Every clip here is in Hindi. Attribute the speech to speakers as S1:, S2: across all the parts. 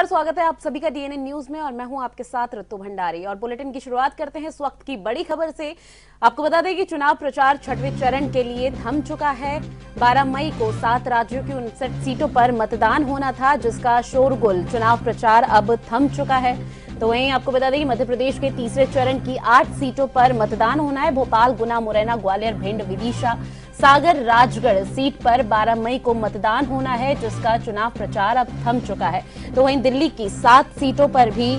S1: नमस्कार स्वागत है आप सभी का डीएनए न्यूज में और मैं हूं आपके साथ ऋतु भंडारी और बुलेटिन की शुरुआत करते हैं इस वक्त की बड़ी खबर से आपको बता दें कि चुनाव प्रचार छठवें चरण के लिए थम चुका है 12 मई को सात राज्यों की उनसठ सीटों पर मतदान होना था जिसका शोरगुल चुनाव प्रचार अब थम चुका है तो वहीं आपको बता दें मध्य प्रदेश के तीसरे चरण की आठ सीटों पर मतदान होना है भोपाल गुना मुरैना ग्वालियर भिंड विदिशा सागर राजगढ़ सीट पर 12 मई को मतदान होना है जिसका चुनाव प्रचार अब थम चुका है तो वहीं दिल्ली की सात सीटों पर भी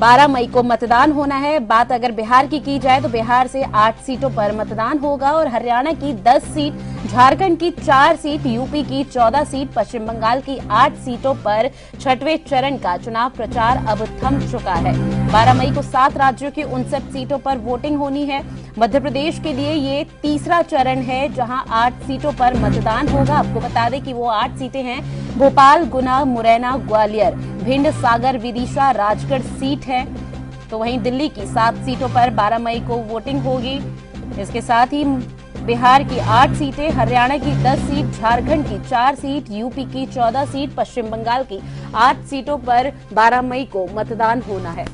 S1: 12 मई को मतदान होना है बात अगर बिहार की की जाए तो बिहार से 8 सीटों पर मतदान होगा और हरियाणा की 10 सीट झारखंड की 4 सीट यूपी की 14 सीट पश्चिम बंगाल की 8 सीटों पर छठवें चरण का चुनाव प्रचार अब थम चुका है 12 मई को सात राज्यों की उनसठ सीटों पर वोटिंग होनी है मध्य प्रदेश के लिए ये तीसरा चरण है जहां आठ सीटों पर मतदान होगा आपको बता दें कि वो आठ सीटें हैं भोपाल गुना मुरैना ग्वालियर भिंड सागर विदिशा राजगढ़ सीट है तो वहीं दिल्ली की सात सीटों पर 12 मई को वोटिंग होगी इसके साथ ही बिहार की आठ सीटें हरियाणा की दस सीट झारखंड की चार सीट यूपी की चौदह सीट पश्चिम बंगाल की आठ सीटों पर 12 मई को मतदान होना है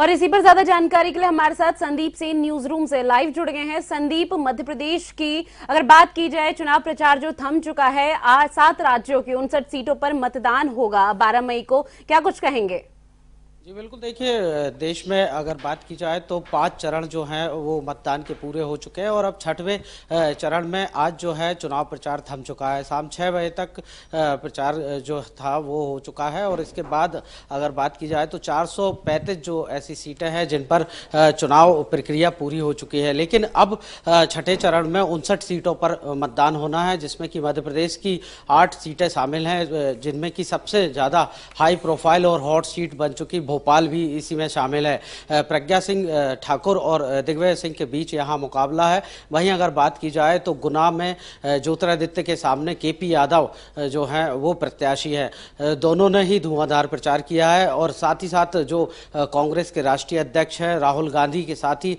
S1: और इसी पर ज्यादा जानकारी के लिए हमारे साथ संदीप सेन न्यूज रूम से लाइव जुड़ गए हैं संदीप मध्य प्रदेश की अगर बात की जाए चुनाव प्रचार जो थम चुका है आज सात राज्यों की उनसठ सीटों पर मतदान होगा बारह मई को क्या कुछ कहेंगे
S2: जी बिल्कुल देखिए देश में अगर बात की जाए तो पांच चरण जो हैं वो मतदान के पूरे हो चुके हैं और अब छठवें चरण में आज जो है चुनाव प्रचार थम चुका है शाम छः बजे तक प्रचार जो था वो हो चुका है और इसके बाद अगर बात की जाए तो 435 जो ऐसी सीटें हैं जिन पर चुनाव प्रक्रिया पूरी हो चुकी है लेकिन अब छठे चरण में उनसठ सीटों पर मतदान होना है जिसमें कि मध्य प्रदेश की आठ सीटें शामिल हैं जिनमें कि सबसे ज़्यादा हाई प्रोफाइल और हॉट सीट बन चुकी भोपाल भी इसी में शामिल है प्रज्ञा सिंह ठाकुर और दिग्विजय सिंह के बीच यहाँ मुकाबला है वहीं अगर बात की जाए तो गुना में ज्योतिरादित्य के सामने के पी यादव जो हैं वो प्रत्याशी हैं दोनों ने ही धुआंधार प्रचार किया है और साथ ही साथ जो कांग्रेस के राष्ट्रीय अध्यक्ष हैं राहुल गांधी के साथ ही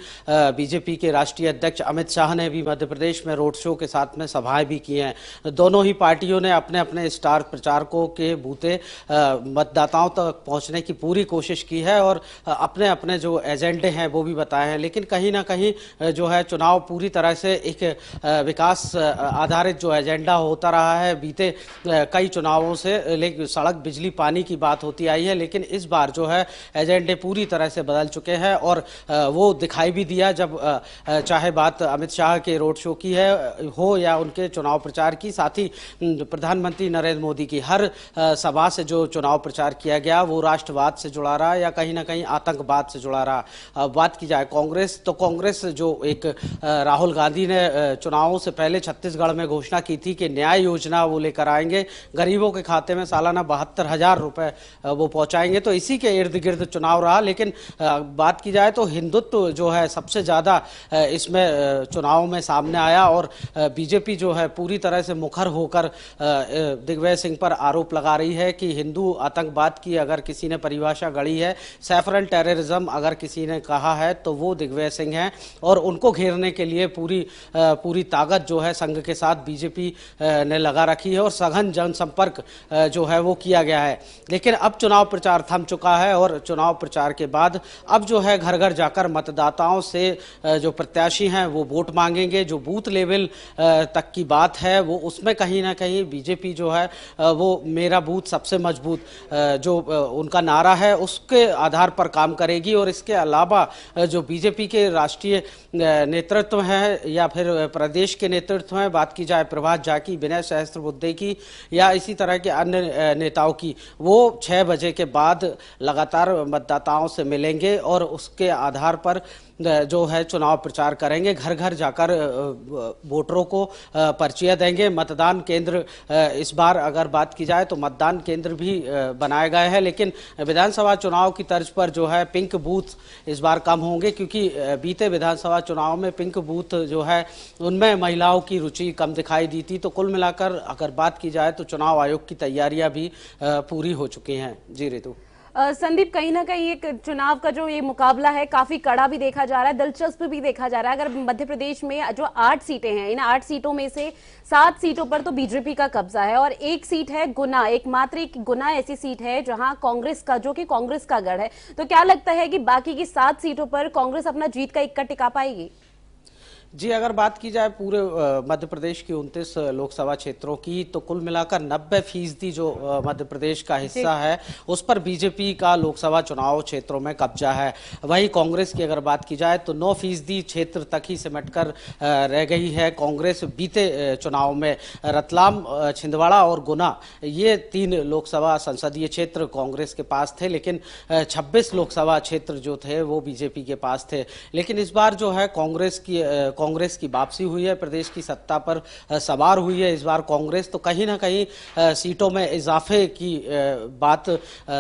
S2: बीजेपी के राष्ट्रीय अध्यक्ष अमित शाह ने भी मध्य प्रदेश में रोड शो के साथ में सभाएं भी की हैं दोनों ही पार्टियों ने अपने अपने स्टार प्रचारकों के बूते मतदाताओं तक पहुंचने की पूरी कोशिश कोशिश की है और अपने अपने जो एजेंडे हैं वो भी बताए हैं लेकिन कहीं ना कहीं जो है चुनाव पूरी तरह से एक विकास आधारित जो एजेंडा होता रहा है बीते कई चुनावों से लेकिन सड़क बिजली पानी की बात होती आई है लेकिन इस बार जो है एजेंडे पूरी तरह से बदल चुके हैं और वो दिखाई भी दिया जब चाहे बात अमित शाह के रोड शो की है हो या उनके चुनाव प्रचार की साथ ही प्रधानमंत्री नरेंद्र मोदी की हर सभा से जो चुनाव प्रचार किया गया वो राष्ट्रवाद से जुड़ा जुड़ा रहा या कहीं ना कहीं आतंकवाद से जुड़ा रहा बात की जाए कांग्रेस तो कांग्रेस जो एक राहुल गांधी ने चुनावों से पहले छत्तीसगढ़ में घोषणा की थी कि न्याय योजना वो लेकर आएंगे गरीबों के खाते में सालाना बहत्तर हजार रुपए वो पहुंचाएंगे तो इसी के इर्द गिर्द चुनाव रहा लेकिन बात की जाए तो हिंदुत्व जो है सबसे ज़्यादा इसमें चुनाव में सामने आया और बीजेपी जो है पूरी तरह से मुखर होकर दिग्विजय सिंह पर आरोप लगा रही है कि हिंदू आतंकवाद की अगर किसी ने परिभाषा गढ़ी है सैफरन टेररिज्म अगर किसी ने कहा है तो वो दिग्विजय सिंह हैं और उनको घेरने के लिए पूरी पूरी ताकत जो है संघ के साथ बीजेपी ने लगा रखी है और सघन जनसंपर्क जो है वो किया गया है लेकिन अब चुनाव प्रचार थम चुका है और चुनाव प्रचार के बाद अब जो है घर घर जाकर मतदाताओं से जो प्रत्याशी हैं वो वोट मांगेंगे जो बूथ लेवल तक की बात है वो उसमें कहीं ना कहीं बीजेपी जो है वो मेरा बूथ सबसे मजबूत जो उनका नारा है उस उसके आधार पर काम करेगी और इसके अलावा जो बीजेपी के राष्ट्रीय नेतृत्व हैं या फिर प्रदेश के नेतृत्व हैं बात की जाए प्रभात झा की विनय बुद्धे की या इसी तरह के अन्य नेताओं की वो छः बजे के बाद लगातार मतदाताओं से मिलेंगे और उसके आधार पर जो है चुनाव प्रचार करेंगे घर घर जाकर वोटरों को पर्चियाँ देंगे मतदान केंद्र इस बार अगर बात की जाए तो मतदान केंद्र भी बनाए गए हैं लेकिन विधानसभा चुनाव की तर्ज पर जो है पिंक बूथ इस बार कम होंगे क्योंकि बीते विधानसभा चुनाव में पिंक बूथ जो है उनमें महिलाओं की रुचि कम दिखाई दी थी तो कुल मिलाकर अगर बात की जाए तो चुनाव आयोग की तैयारियां भी पूरी हो चुकी हैं जी ऋतु
S1: संदीप कहीं ना कहीं एक चुनाव का जो ये मुकाबला है काफी कड़ा भी देखा जा रहा है दिलचस्प भी देखा जा रहा है अगर मध्य प्रदेश में जो आठ सीटें हैं इन आठ सीटों में से सात सीटों पर तो बीजेपी का कब्जा है और एक सीट है गुना एकमात्र एक गुना ऐसी सीट है जहां कांग्रेस का जो कि कांग्रेस का गढ़ है तो क्या लगता है कि बाकी की सात सीटों पर कांग्रेस अपना जीत का इक्का टिका पाएगी
S2: जी अगर बात की जाए पूरे मध्य प्रदेश की उनतीस लोकसभा क्षेत्रों की तो कुल मिलाकर नब्बे फीसदी जो मध्य प्रदेश का हिस्सा है उस पर बीजेपी का लोकसभा चुनाव क्षेत्रों में कब्जा है वहीं कांग्रेस की अगर बात की जाए तो नौ फीसदी क्षेत्र तक ही सिमटकर रह गई है कांग्रेस बीते चुनाव में रतलाम छिंदवाड़ा और गुना ये तीन लोकसभा संसदीय क्षेत्र कांग्रेस के पास थे लेकिन छब्बीस लोकसभा क्षेत्र जो थे वो बीजेपी के पास थे लेकिन इस बार जो है कांग्रेस की कांग्रेस की वापसी हुई है प्रदेश की सत्ता पर सवार हुई है इस बार कांग्रेस तो कहीं ना कहीं सीटों में इजाफे की बात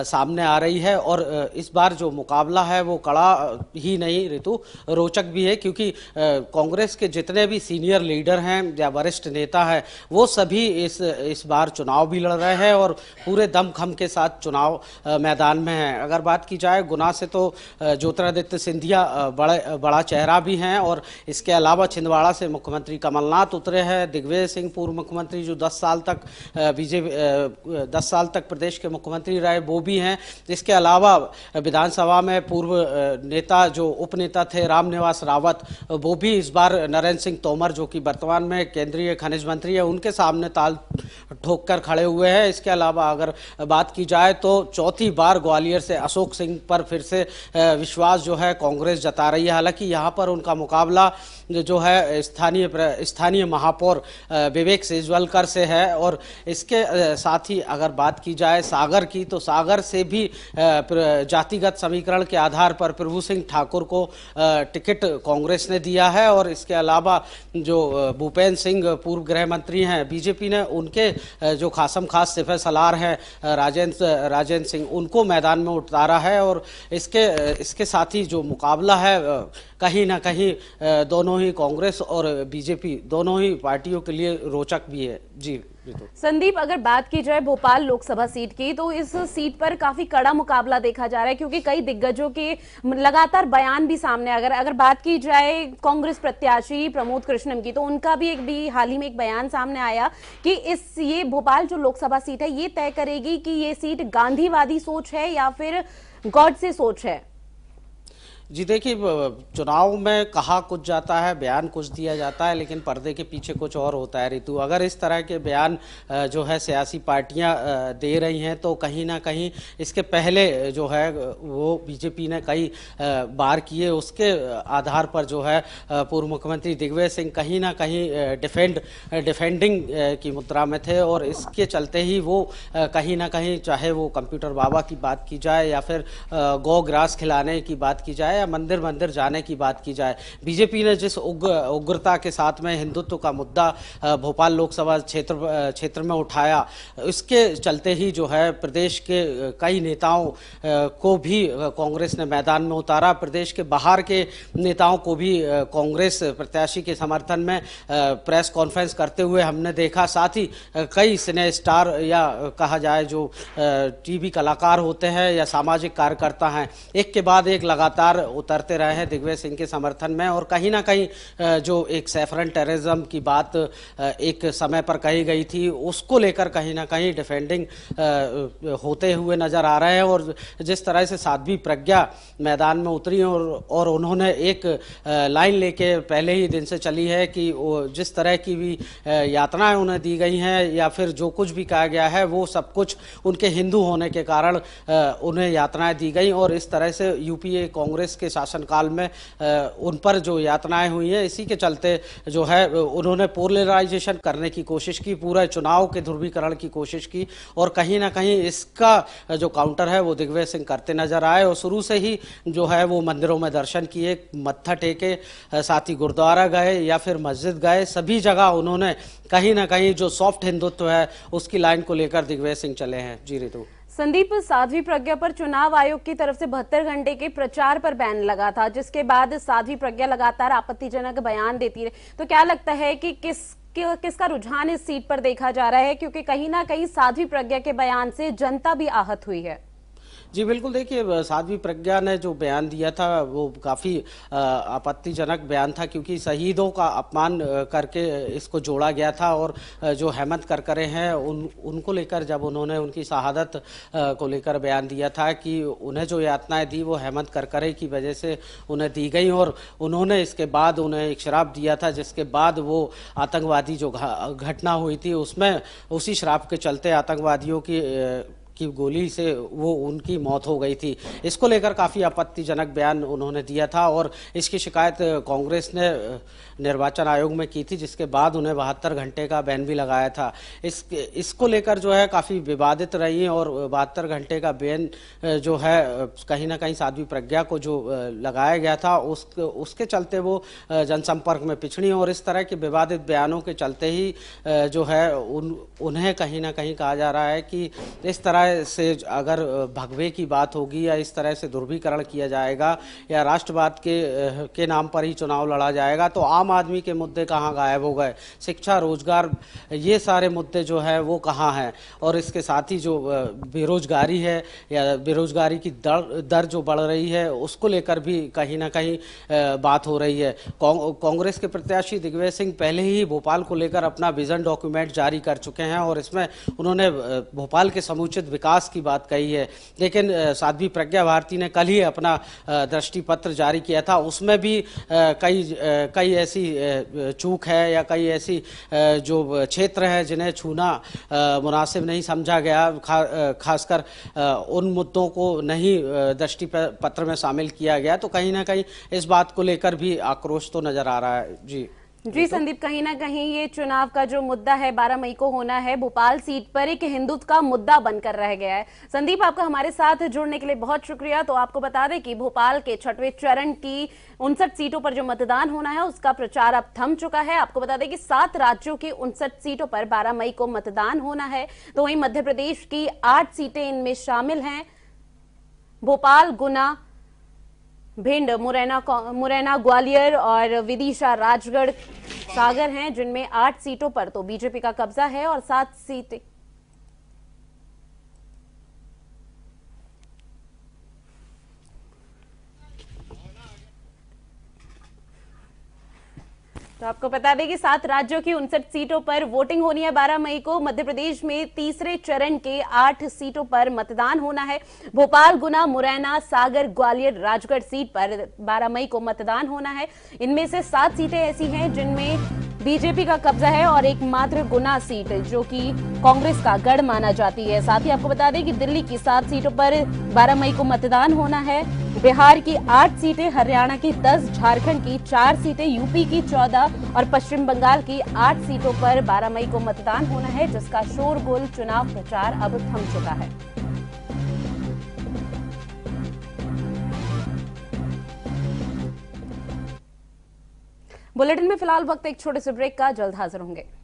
S2: सामने आ रही है और इस बार जो मुकाबला है वो कड़ा ही नहीं ऋतु रोचक भी है क्योंकि कांग्रेस के जितने भी सीनियर लीडर हैं या वरिष्ठ नेता हैं वो सभी इस इस बार चुनाव भी लड़ रहे हैं और पूरे दमखम के साथ चुनाव मैदान में हैं अगर बात की जाए गुना से तो ज्योतिरादित्य सिंधिया बड़े बड़ा चेहरा भी हैं और इसके अलावा अलावा छिंदवाड़ा से मुख्यमंत्री कमलनाथ उतरे हैं दिग्विजय सिंह पूर्व मुख्यमंत्री जो 10 साल तक बीजेपी 10 साल तक प्रदेश के मुख्यमंत्री रहे वो भी हैं इसके अलावा विधानसभा में पूर्व नेता जो उपनेता थे रामनिवास रावत वो भी इस बार नरेंद्र सिंह तोमर जो कि वर्तमान में केंद्रीय खनिज मंत्री है उनके सामने ताल ठोक कर खड़े हुए हैं इसके अलावा अगर बात की जाए तो चौथी बार ग्वालियर से अशोक सिंह पर फिर से विश्वास जो है कांग्रेस जता रही है हालांकि यहाँ पर उनका मुकाबला जो है स्थानीय स्थानीय महापौर विवेक सेजवलकर से है और इसके साथ ही अगर बात की जाए सागर की तो सागर से भी जातिगत समीकरण के आधार पर प्रभु सिंह ठाकुर को टिकट कांग्रेस ने दिया है और इसके अलावा जो भूपेन्द्र सिंह पूर्व गृह मंत्री हैं बीजेपी ने उनके जो खासम खास सिफे सलार हैं राजेंद्र राजेंद्र सिंह उनको मैदान में उतारा है और इसके इसके साथ ही जो मुकाबला है कहीं ना कहीं दोनों ही कांग्रेस और बीजेपी दोनों ही पार्टियों के लिए रोचक भी है जी
S1: संदीप अगर बात की जाए भोपाल लोकसभा सीट की तो इस सीट पर काफी कड़ा मुकाबला देखा जा रहा है क्योंकि कई दिग्गजों के लगातार बयान भी सामने अगर अगर बात की जाए कांग्रेस प्रत्याशी प्रमोद कृष्णम की तो उनका भी एक भी हाल ही में एक बयान सामने आया कि इस ये भोपाल जो लोकसभा सीट है ये तय करेगी कि ये सीट गांधीवादी सोच है या फिर गॉड से सोच है
S2: जी देखिए चुनाव में कहा कुछ जाता है बयान कुछ दिया जाता है लेकिन पर्दे के पीछे कुछ और होता है ऋतु अगर इस तरह के बयान जो है सियासी पार्टियां दे रही हैं तो कहीं ना कहीं इसके पहले जो है वो बीजेपी ने कई बार किए उसके आधार पर जो है पूर्व मुख्यमंत्री दिग्विजय सिंह कहीं ना कहीं डिफेंड डिफेंडिंग की मुद्रा में थे और इसके चलते ही वो कहीं ना कहीं चाहे वो कंप्यूटर बाबा की बात की जाए या फिर गौ ग्रास खिलाने की बात की जाए या मंदिर मंदिर जाने की बात की जाए बीजेपी ने जिस उग्रता के साथ में हिंदुत्व का मुद्दा भोपाल लोकसभा क्षेत्र क्षेत्र में उठाया इसके चलते ही जो है प्रदेश के कई नेताओं को भी कांग्रेस ने मैदान में उतारा प्रदेश के बाहर के नेताओं को भी कांग्रेस प्रत्याशी के समर्थन में प्रेस कॉन्फ्रेंस करते हुए हमने देखा साथ ही कई सिने स्टार या कहा जाए जो टीवी कलाकार होते हैं या सामाजिक कार्यकर्ता हैं एक के बाद एक लगातार उतरते रहे हैं दिग्विजय सिंह के समर्थन में और कहीं ना कहीं जो एक सेफरन टेररिज्म की बात एक समय पर कही गई थी उसको लेकर कहीं ना कहीं डिफेंडिंग होते हुए नज़र आ रहे हैं और जिस तरह से साध्वी प्रज्ञा मैदान में उतरी और और उन्होंने एक लाइन लेके पहले ही दिन से चली है कि जिस तरह की भी यात्राएं उन्हें दी गई हैं या फिर जो कुछ भी कहा गया है वो सब कुछ उनके हिंदू होने के कारण उन्हें यात्राएं दी गई और इस तरह से यूपीए कांग्रेस के शासनकाल में उन पर जो यातनाएं हुई हैं इसी के चलते जो है उन्होंने पोलराइजेशन करने की कोशिश की पूरा चुनाव के ध्रुवीकरण की कोशिश की और कहीं ना कहीं इसका जो काउंटर है वो दिग्विजय सिंह करते नजर आए और शुरू से ही जो है वो मंदिरों में दर्शन किए मत्था टेके साथ ही गुरुद्वारा गए या फिर मस्जिद गए सभी जगह उन्होंने कहीं ना कहीं जो सॉफ्ट हिंदुत्व है उसकी लाइन को लेकर दिग्विजय सिंह चले हैं जी ऋतु
S1: संदीप साध्वी प्रज्ञा पर चुनाव आयोग की तरफ से बहत्तर घंटे के प्रचार पर बैन लगा था जिसके बाद साध्वी प्रज्ञा लगातार आपत्तिजनक बयान देती रही तो क्या लगता है कि किस कि, किसका रुझान इस सीट पर देखा जा रहा है क्योंकि कहीं ना कहीं साध्वी प्रज्ञा के बयान से जनता भी आहत हुई है
S2: जी बिल्कुल देखिए साध्वी प्रज्ञा ने जो बयान दिया था वो काफ़ी आपत्तिजनक बयान था क्योंकि शहीदों का अपमान करके इसको जोड़ा गया था और जो हेमंत करकरे हैं उन उनको लेकर जब उन्होंने उनकी शहादत को लेकर बयान दिया था कि उन्हें जो यातनाएं दी वो हेमंत करकरे की वजह से उन्हें दी गई और उन्होंने इसके बाद उन्हें एक शराब दिया था जिसके बाद वो आतंकवादी जो घटना हुई थी उसमें उसी शराब के चलते आतंकवादियों की की गोली से वो उनकी मौत हो गई थी इसको लेकर काफ़ी आपत्तिजनक बयान उन्होंने दिया था और इसकी शिकायत कांग्रेस ने निर्वाचन आयोग में की थी जिसके बाद उन्हें बहत्तर घंटे का बैन भी लगाया था इस इसको लेकर जो है काफ़ी विवादित रही और बहत्तर घंटे का बैन जो है कहीं ना कहीं साध्वी प्रज्ञा को जो लगाया गया था उस उसके चलते वो जनसंपर्क में पिछड़ी और इस तरह के विवादित बयानों के चलते ही जो है उन उन्हें कहीं ना कहीं कहा जा रहा है कि इस तरह तरह से अगर भगवे की बात होगी या इस तरह से ध्रुवीकरण किया जाएगा या राष्ट्रवाद के के नाम पर ही चुनाव लड़ा जाएगा तो आम आदमी के मुद्दे कहाँ गायब हो गए शिक्षा रोजगार ये सारे मुद्दे जो है वो कहाँ हैं और इसके साथ ही जो बेरोजगारी है या बेरोजगारी की दर दर जो बढ़ रही है उसको लेकर भी कहीं ना कहीं बात हो रही है कांग्रेस कौ, के प्रत्याशी दिग्विजय सिंह पहले ही भोपाल को लेकर अपना विजन डॉक्यूमेंट जारी कर चुके हैं और इसमें उन्होंने भोपाल के समुचित विकास की बात कही है लेकिन साध्वी प्रज्ञा भारती ने कल ही अपना दृष्टि पत्र जारी किया था उसमें भी कई कई ऐसी चूक है या कई ऐसी जो क्षेत्र है जिन्हें छूना मुनासिब नहीं समझा गया खासकर उन मुद्दों को नहीं दृष्टि पत्र में शामिल किया गया तो कहीं ना कहीं इस बात को लेकर भी आक्रोश तो नजर आ रहा है जी
S1: जी तो संदीप कहीं ना कहीं ये चुनाव का जो मुद्दा है 12 मई को होना है भोपाल सीट पर एक हिंदुत्व का मुद्दा बनकर रह गया है संदीप आपका हमारे साथ जुड़ने के लिए बहुत शुक्रिया तो आपको बता दें कि भोपाल के छठवें चरण की उनसठ सीटों पर जो मतदान होना है उसका प्रचार अब थम चुका है आपको बता दें कि सात राज्यों की उनसठ सीटों पर बारह मई को मतदान होना है तो वही मध्य प्रदेश की आठ सीटें इनमें शामिल हैं भोपाल गुना भिंड मुरैना मुरैना ग्वालियर और विदिशा राजगढ़ सागर हैं जिनमें आठ सीटों पर तो बीजेपी का कब्जा है और सात सीटें तो आपको बता दें कि सात राज्यों की उनसठ सीटों पर वोटिंग होनी है 12 मई को मध्य प्रदेश में तीसरे चरण के आठ सीटों पर मतदान होना है भोपाल गुना मुरैना सागर ग्वालियर राजगढ़ सीट पर 12 मई को मतदान होना है इनमें से सात सीटें ऐसी हैं जिनमें बीजेपी का कब्जा है और एकमात्र गुना सीट जो कि कांग्रेस का गढ़ माना जाती है साथ ही आपको बता दें कि दिल्ली की सात सीटों पर 12 मई को मतदान होना है बिहार की आठ सीटें हरियाणा की दस झारखंड की चार सीटें यूपी की चौदह और पश्चिम बंगाल की आठ सीटों पर 12 मई को मतदान होना है जिसका शोरगुल चुनाव प्रचार अब थम चुका है बुलेटिन में फिलहाल वक्त एक छोटे से ब्रेक का जल्द हाजिर होंगे